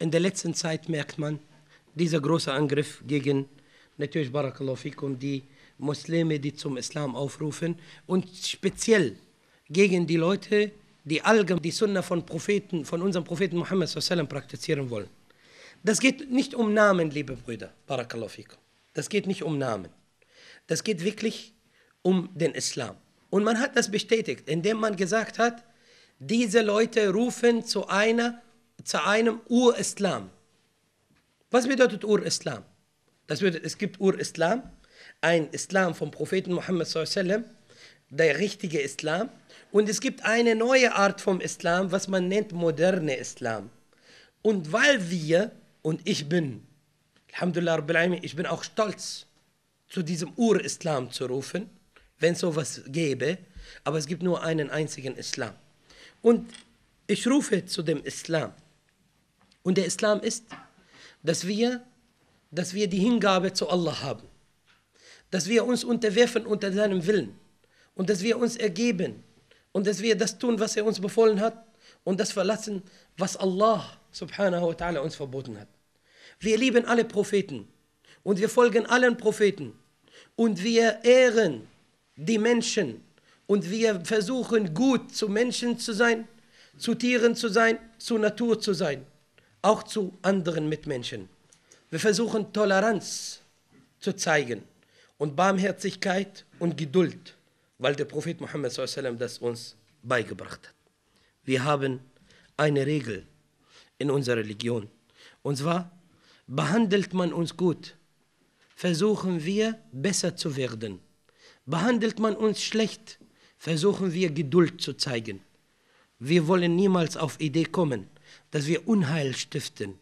in der letzten Zeit merkt man, dieser große Angriff gegen natürlich Barakallahu fikum, die Muslime, die zum Islam aufrufen und speziell gegen die Leute, die allgemein die Sunna von Propheten, von unserem Propheten Muhammad sallam praktizieren wollen. Das geht nicht um Namen, liebe Brüder, Barakallahu fikum. Das geht nicht um Namen. Das geht wirklich um den Islam. Und man hat das bestätigt, indem man gesagt hat, diese Leute rufen zu einer zu einem Ur-Islam. Was bedeutet Ur-Islam? Das bedeutet, es gibt Ur-Islam, ein Islam vom Propheten Muhammad sallam, der richtige Islam. Und es gibt eine neue Art vom Islam, was man nennt moderne Islam. Und weil wir, und ich bin, Alhamdulillah ich bin auch stolz, zu diesem Ur-Islam zu rufen, wenn es sowas gäbe, aber es gibt nur einen einzigen Islam. Und ich rufe zu dem Islam. Und der Islam ist, dass wir, dass wir die Hingabe zu Allah haben, dass wir uns unterwerfen unter seinem Willen und dass wir uns ergeben und dass wir das tun, was er uns befohlen hat und das verlassen, was Allah subhanahu wa ta'ala uns verboten hat. Wir lieben alle Propheten und wir folgen allen Propheten und wir ehren die Menschen und wir versuchen gut zu Menschen zu sein, zu Tieren zu sein, zu Natur zu sein auch zu anderen Mitmenschen. Wir versuchen Toleranz zu zeigen und Barmherzigkeit und Geduld, weil der Prophet Mohammed das uns beigebracht hat. Wir haben eine Regel in unserer Religion und zwar behandelt man uns gut, versuchen wir besser zu werden. Behandelt man uns schlecht, versuchen wir Geduld zu zeigen. Wir wollen niemals auf Idee kommen, dass wir Unheil stiften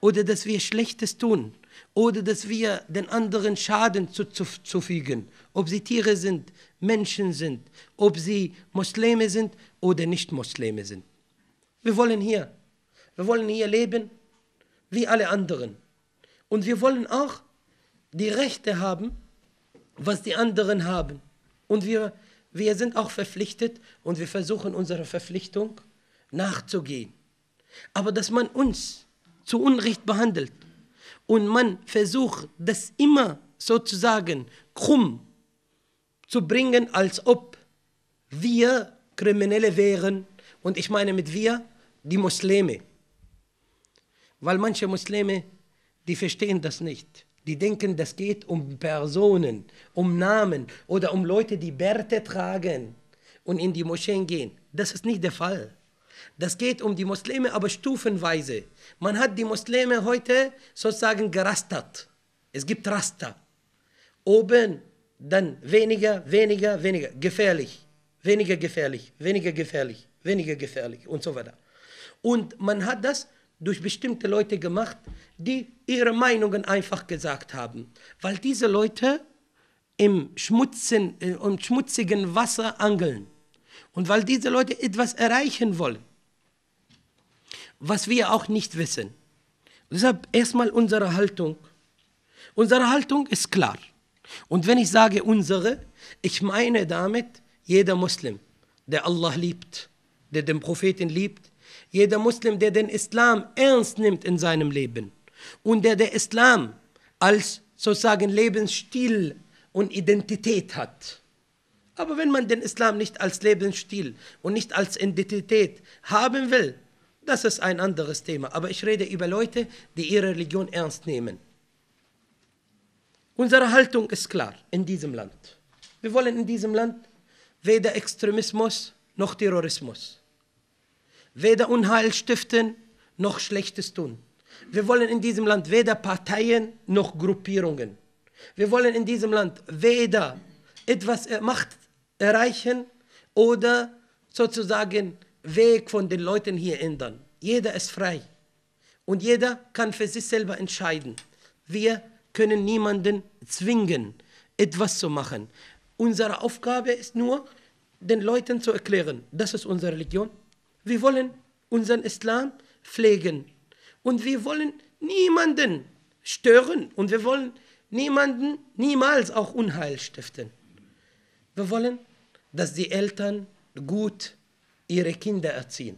oder dass wir Schlechtes tun oder dass wir den anderen Schaden zuzufügen, ob sie Tiere sind, Menschen sind, ob sie Muslime sind oder nicht Muslime sind. Wir wollen hier, wir wollen hier leben wie alle anderen. Und wir wollen auch die Rechte haben, was die anderen haben. Und wir, wir sind auch verpflichtet und wir versuchen unserer Verpflichtung nachzugehen. Aber dass man uns zu Unrecht behandelt und man versucht, das immer sozusagen krumm zu bringen, als ob wir Kriminelle wären. Und ich meine mit wir die Muslime. Weil manche Muslime, die verstehen das nicht. Die denken, das geht um Personen, um Namen oder um Leute, die Bärte tragen und in die Moscheen gehen. Das ist nicht der Fall. Das geht um die Muslime, aber stufenweise. Man hat die Muslime heute sozusagen gerastert. Es gibt Raster. Oben, dann weniger, weniger, weniger. Gefährlich, weniger gefährlich, weniger gefährlich, weniger gefährlich und so weiter. Und man hat das durch bestimmte Leute gemacht, die ihre Meinungen einfach gesagt haben. Weil diese Leute im, Schmutzen, im äh, schmutzigen Wasser angeln und weil diese Leute etwas erreichen wollen, was wir auch nicht wissen. Deshalb erstmal unsere Haltung. Unsere Haltung ist klar. Und wenn ich sage unsere, ich meine damit jeder Muslim, der Allah liebt, der den Propheten liebt, jeder Muslim, der den Islam ernst nimmt in seinem Leben und der der Islam als sozusagen Lebensstil und Identität hat. Aber wenn man den Islam nicht als Lebensstil und nicht als Identität haben will, das ist ein anderes Thema. Aber ich rede über Leute, die ihre Religion ernst nehmen. Unsere Haltung ist klar in diesem Land. Wir wollen in diesem Land weder Extremismus noch Terrorismus, weder Unheil stiften noch Schlechtes tun. Wir wollen in diesem Land weder Parteien noch Gruppierungen. Wir wollen in diesem Land weder etwas äh, Macht erreichen oder sozusagen Weg von den Leuten hier ändern. Jeder ist frei und jeder kann für sich selber entscheiden. Wir können niemanden zwingen, etwas zu machen. Unsere Aufgabe ist nur, den Leuten zu erklären, das ist unsere Religion. Wir wollen unseren Islam pflegen und wir wollen niemanden stören und wir wollen niemanden niemals auch Unheil stiften. Wir wollen dass die Eltern gut ihre Kinder erziehen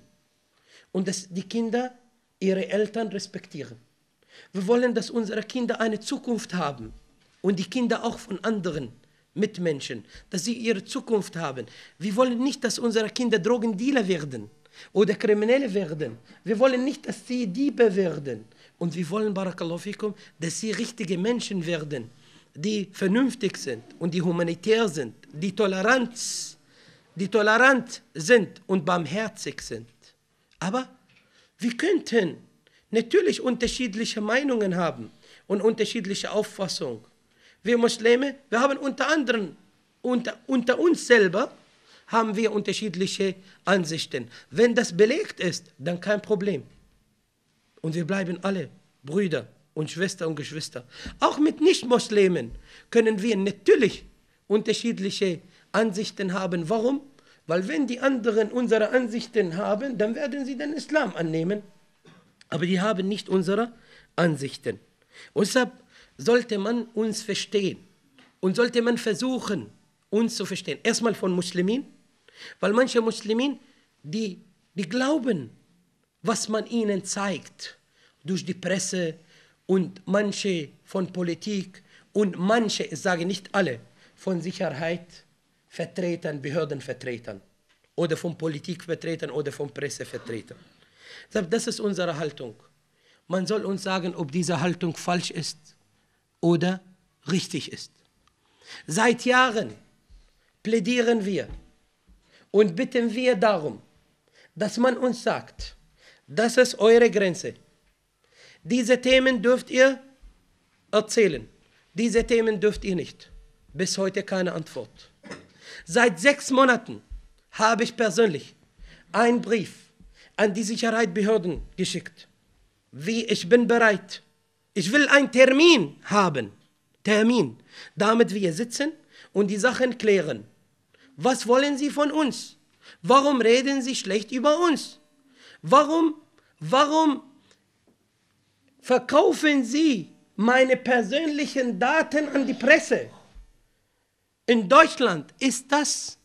und dass die Kinder ihre Eltern respektieren. Wir wollen, dass unsere Kinder eine Zukunft haben und die Kinder auch von anderen Mitmenschen, dass sie ihre Zukunft haben. Wir wollen nicht, dass unsere Kinder Drogendealer werden oder Kriminelle werden. Wir wollen nicht, dass sie Diebe werden. Und wir wollen, Barakallahu fikum, dass sie richtige Menschen werden, die vernünftig sind und die humanitär sind, die Toleranz, die tolerant sind und barmherzig sind. Aber wir könnten natürlich unterschiedliche Meinungen haben und unterschiedliche Auffassungen. Wir Muslime, wir haben unter anderem, unter, unter uns selber, haben wir unterschiedliche Ansichten. Wenn das belegt ist, dann kein Problem. Und wir bleiben alle Brüder und Schwester und Geschwister. Auch mit Nicht-Muslimen können wir natürlich unterschiedliche Ansichten haben. Warum? Weil wenn die anderen unsere Ansichten haben, dann werden sie den Islam annehmen. Aber die haben nicht unsere Ansichten. Und deshalb sollte man uns verstehen und sollte man versuchen, uns zu verstehen. Erstmal von Muslimen, weil manche Muslimen, die, die glauben, was man ihnen zeigt, durch die Presse, und manche von Politik und manche, ich sage nicht alle, von Sicherheitsvertretern, Behördenvertretern oder von Politikvertretern oder von Pressevertretern. Das ist unsere Haltung. Man soll uns sagen, ob diese Haltung falsch ist oder richtig ist. Seit Jahren plädieren wir und bitten wir darum, dass man uns sagt, das ist eure Grenze diese Themen dürft ihr erzählen. Diese Themen dürft ihr nicht. Bis heute keine Antwort. Seit sechs Monaten habe ich persönlich einen Brief an die Sicherheitsbehörden geschickt. Wie ich bin bereit. Ich will einen Termin haben. Termin. Damit wir sitzen und die Sachen klären. Was wollen Sie von uns? Warum reden Sie schlecht über uns? Warum, warum verkaufen Sie meine persönlichen Daten an die Presse. In Deutschland ist das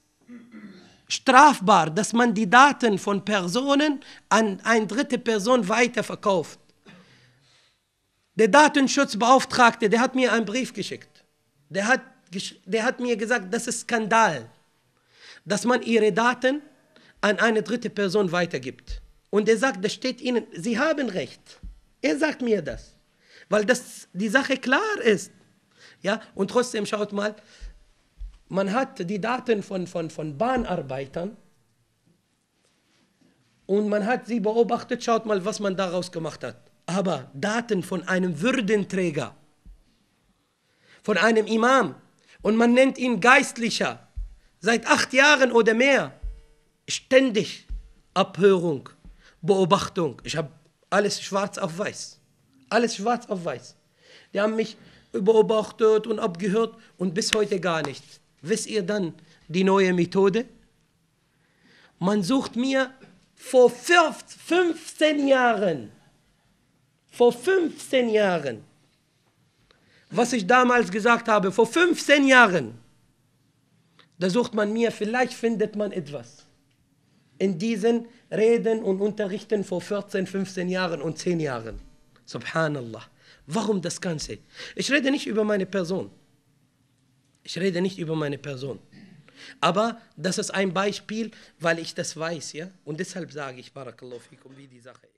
strafbar, dass man die Daten von Personen an eine dritte Person weiterverkauft. Der Datenschutzbeauftragte, der hat mir einen Brief geschickt. Der hat, der hat mir gesagt, das ist Skandal, dass man ihre Daten an eine dritte Person weitergibt. Und er sagt, das steht Ihnen, Sie haben recht. Er sagt mir das, weil das die Sache klar ist. Ja, und trotzdem schaut mal, man hat die Daten von, von, von Bahnarbeitern und man hat sie beobachtet, schaut mal, was man daraus gemacht hat. Aber Daten von einem Würdenträger, von einem Imam und man nennt ihn Geistlicher, seit acht Jahren oder mehr, ständig Abhörung, Beobachtung. Ich habe alles schwarz auf weiß. Alles schwarz auf weiß. Die haben mich beobachtet und abgehört und bis heute gar nicht. Wisst ihr dann die neue Methode? Man sucht mir vor 15 Jahren, vor 15 Jahren, was ich damals gesagt habe, vor 15 Jahren, da sucht man mir, vielleicht findet man etwas in diesen Reden und Unterrichten vor 14, 15 Jahren und 10 Jahren. Subhanallah. Warum das Ganze? Ich rede nicht über meine Person. Ich rede nicht über meine Person. Aber das ist ein Beispiel, weil ich das weiß, ja? Und deshalb sage ich, Barakallahu fikum, wie die Sache ist.